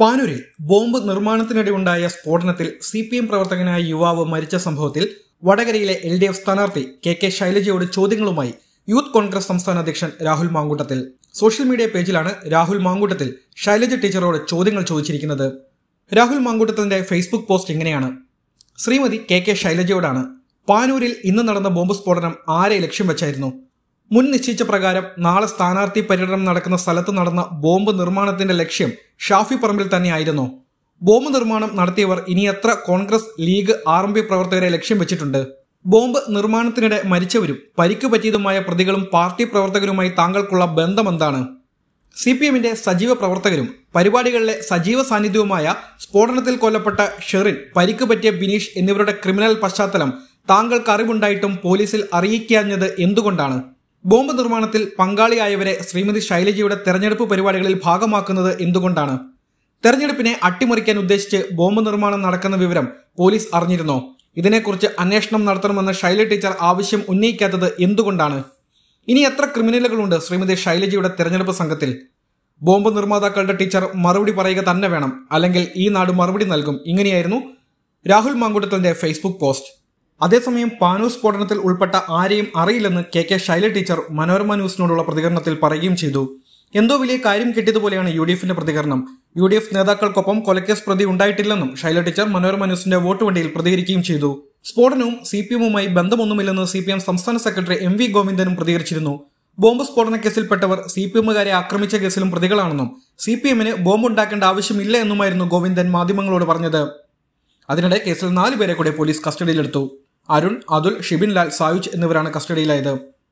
പാനൂരിൽ bomb നിർമ്മാണത്തിനിടെ ഉണ്ടായ സ്ഫോടനത്തിൽ C P M പ്രവർത്തകനായ യുവാവ് മരിച്ച സംഭവത്തിൽ വടകരയിലെ എൽ ഡി എഫ് സ്ഥാനാർത്ഥി കെ കെ ശൈലജയോട് ചോദ്യങ്ങളുമായി യൂത്ത് കോൺഗ്രസ് സംസ്ഥാന അധ്യക്ഷൻ രാഹുൽ മാങ്കൂട്ടത്തിൽ സോഷ്യൽ മീഡിയ പേജിലാണ് രാഹുൽ മാങ്കൂട്ടത്തിൽ ശൈലജ ടീച്ചറോട് ചോദ്യങ്ങൾ ചോദിച്ചിരിക്കുന്നത് രാഹുൽ മാങ്കൂട്ടത്തിന്റെ ഫേസ്ബുക്ക് പോസ്റ്റ് ഇങ്ങനെയാണ് ശ്രീമതി കെ കെ ശൈലജയോടാണ് പാനൂരിൽ ഇന്ന് നടന്ന ബോംബ് സ്ഫോടനം ആരെ ലക്ഷ്യം വെച്ചായിരുന്നു മുൻ നിശ്ചയിച്ച പ്രകാരം നാളെ സ്ഥാനാർത്ഥി പര്യടനം നടക്കുന്ന സ്ഥലത്ത് നടന്ന ബോംബ് നിർമ്മാണത്തിന്റെ ലക്ഷ്യം ഷാഫി പറമ്പിൽ തന്നെയായിരുന്നു ബോംബ് നിർമ്മാണം നടത്തിയവർ ഇനി എത്ര Congress League R M P പ്രവർത്തകരെ ലക്ഷ്യം വെച്ചിട്ടുണ്ട് ബോംബ് നിർമ്മാണത്തിനിടെ മരിച്ചവരും പരിക്ക് പറ്റിയതുമായ പ്രതികളും പാർട്ടി പ്രവർത്തകരുമായി താങ്കൾക്കുള്ള ബന്ധമെന്താണ് സി പി എമ്മിന്റെ സജീവ പ്രവർത്തകരും പരിപാടികളിലെ സജീവ സാന്നിധ്യവുമായ സ്ഫോടനത്തിൽ കൊല്ലപ്പെട്ട ഷെറിൻ പരിക്ക് പറ്റിയ ബിനീഷ് എന്നിവരുടെ ക്രിമിനൽ പശ്ചാത്തലം താങ്കൾക്ക് അറിവുണ്ടായിട്ടും പോലീസിൽ അറിയിക്കാഞ്ഞത് എന്തുകൊണ്ടാണ് ബോംബ് നിർമ്മാണത്തിൽ പങ്കാളിയായവരെ ശ്രീമതി ശൈലജയുടെ തെരഞ്ഞെടുപ്പ് പരിപാടികളിൽ ഭാഗമാക്കുന്നത് എന്തുകൊണ്ടാണ് തെരഞ്ഞെടുപ്പിനെ അട്ടിമറിക്കാൻ ഉദ്ദേശിച്ച് ബോംബ് നിർമ്മാണം നടക്കുന്ന വിവരം പോലീസ് അറിഞ്ഞിരുന്നോ ഇതിനെക്കുറിച്ച് അന്വേഷണം നടത്തണമെന്ന് ശൈല ടീച്ചർ ആവശ്യം ഉന്നയിക്കാത്തത് എന്തുകൊണ്ടാണ് ഇനി എത്ര ക്രിമിനലുകളുണ്ട് ശ്രീമതി ശൈലജയുടെ തെരഞ്ഞെടുപ്പ് സംഘത്തിൽ ബോംബ് നിർമ്മാതാക്കളുടെ ടീച്ചർ മറുപടി പറയുക തന്നെ വേണം അല്ലെങ്കിൽ ഈ നാട് മറുപടി നൽകും ഇങ്ങനെയായിരുന്നു രാഹുൽ മാങ്കുട്ടത്തിന്റെ ഫേസ്ബുക്ക് പോസ്റ്റ് അതേസമയം പാനൂർ സ്ഫോടനത്തിൽ ഉൾപ്പെട്ട ആരെയും അറിയില്ലെന്ന് K K Shaila teacher Manorama ന്യൂസിനോടുള്ള പ്രതികരണത്തിൽ പറയുകയും ചെയ്തു എന്തോ വലിയ കാര്യം കിട്ടിയതുപോലെയാണ് യു ഡി എഫിന്റെ പ്രതികരണം യു ഡി എഫ് നേതാക്കൾക്കൊപ്പം കൊലക്കേസ് പ്രതി ഉണ്ടായിട്ടില്ലെന്നും ശൈല ടീച്ചർ മനോരമ ന്യൂസിന്റെ വോട്ട് വണ്ടിയിൽ പ്രതികരിക്കുകയും ചെയ്തു സ്ഫോടനവും സി പി എമ്മുമായി ബന്ധമൊന്നുമില്ലെന്ന് സി പി എം സംസ്ഥാന സെക്രട്ടറി എം വി ഗോവിന്ദനും പ്രതികരിച്ചിരുന്നു ബോംബ് സ്ഫോടന കേസിൽപ്പെട്ടവർ സി പി എമ്മുകാരെ ആക്രമിച്ച കേസിലും പ്രതികളാണെന്നും സി പി എമ്മിന് ബോംബ് ഉണ്ടാക്കേണ്ട ആവശ്യമില്ല എന്നുമായിരുന്നു ഗോവിന്ദൻ മാധ്യമങ്ങളോട് പറഞ്ഞത് അതിനിടെ കേസിൽ നാലുപേരെ കൂടെ പോലീസ് കസ്റ്റഡിയിലെടുത്തു അരുൺ അതുൽ ഷിബിൻ ലാൽ സായുജ് എന്നിവരാണ് കസ്റ്റഡിയിലായത്